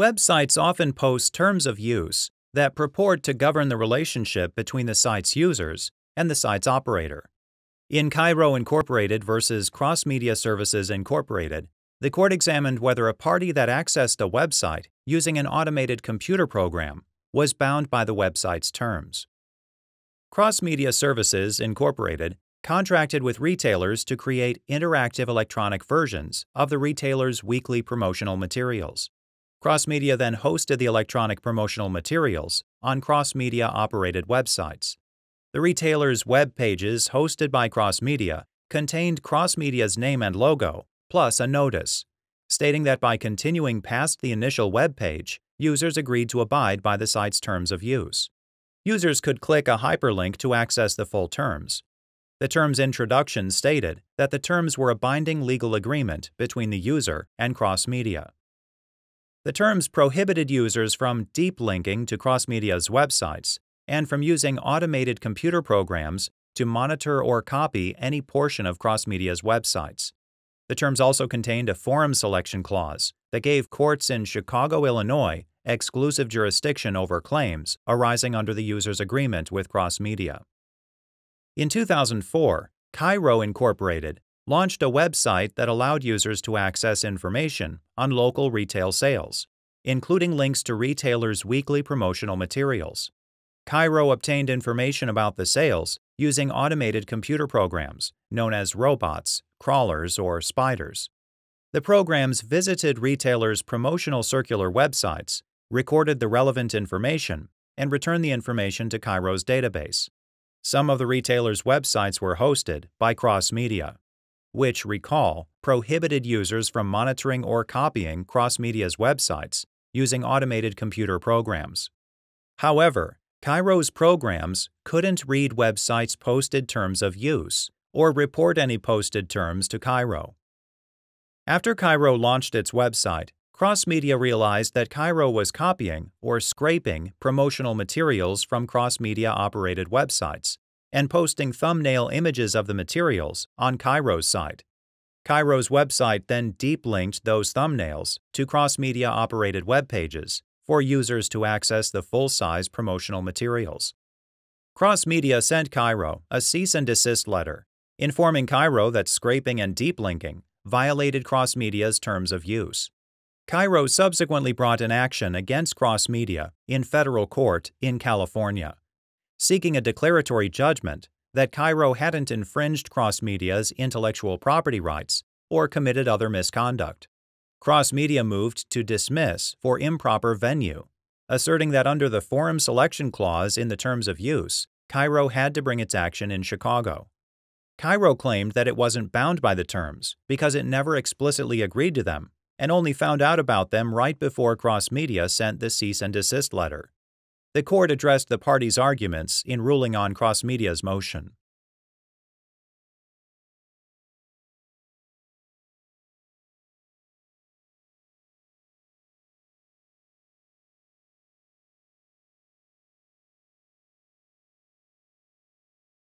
Websites often post terms of use that purport to govern the relationship between the site's users and the site's operator. In Cairo Incorporated versus Cross Media Services Incorporated, the court examined whether a party that accessed a website using an automated computer program was bound by the website's terms. Cross Media Services Incorporated contracted with retailers to create interactive electronic versions of the retailer's weekly promotional materials. Crossmedia then hosted the electronic promotional materials on Crossmedia operated websites. The retailer's web pages hosted by Crossmedia contained Crossmedia's name and logo, plus a notice, stating that by continuing past the initial web page, users agreed to abide by the site's terms of use. Users could click a hyperlink to access the full terms. The term's introduction stated that the terms were a binding legal agreement between the user and Crossmedia. The terms prohibited users from deep linking to crossmedia's websites and from using automated computer programs to monitor or copy any portion of crossmedia's websites. The terms also contained a forum selection clause that gave courts in Chicago, Illinois, exclusive jurisdiction over claims arising under the user's agreement with crossmedia. In 2004, Cairo Incorporated launched a website that allowed users to access information on local retail sales, including links to retailers' weekly promotional materials. Cairo obtained information about the sales using automated computer programs known as robots, crawlers, or spiders. The programs visited retailers' promotional circular websites, recorded the relevant information, and returned the information to Cairo's database. Some of the retailers' websites were hosted by Cross Media which, recall, prohibited users from monitoring or copying Crossmedia's websites using automated computer programs. However, Cairo's programs couldn't read websites' posted terms of use or report any posted terms to Cairo. After Cairo launched its website, Crossmedia realized that Cairo was copying or scraping promotional materials from crossmedia operated websites and posting thumbnail images of the materials on Cairo's site. Cairo's website then deep linked those thumbnails to cross media operated web pages for users to access the full size promotional materials. Cross Media sent Cairo a cease and desist letter, informing Cairo that scraping and deep linking violated Cross Media's terms of use. Cairo subsequently brought an action against Cross Media in federal court in California seeking a declaratory judgment that Cairo hadn't infringed Crossmedia's intellectual property rights or committed other misconduct. Crossmedia moved to dismiss for improper venue, asserting that under the forum selection clause in the terms of use, Cairo had to bring its action in Chicago. Cairo claimed that it wasn't bound by the terms because it never explicitly agreed to them and only found out about them right before Crossmedia sent the cease and desist letter. The court addressed the parties' arguments in ruling on Cross Media's motion.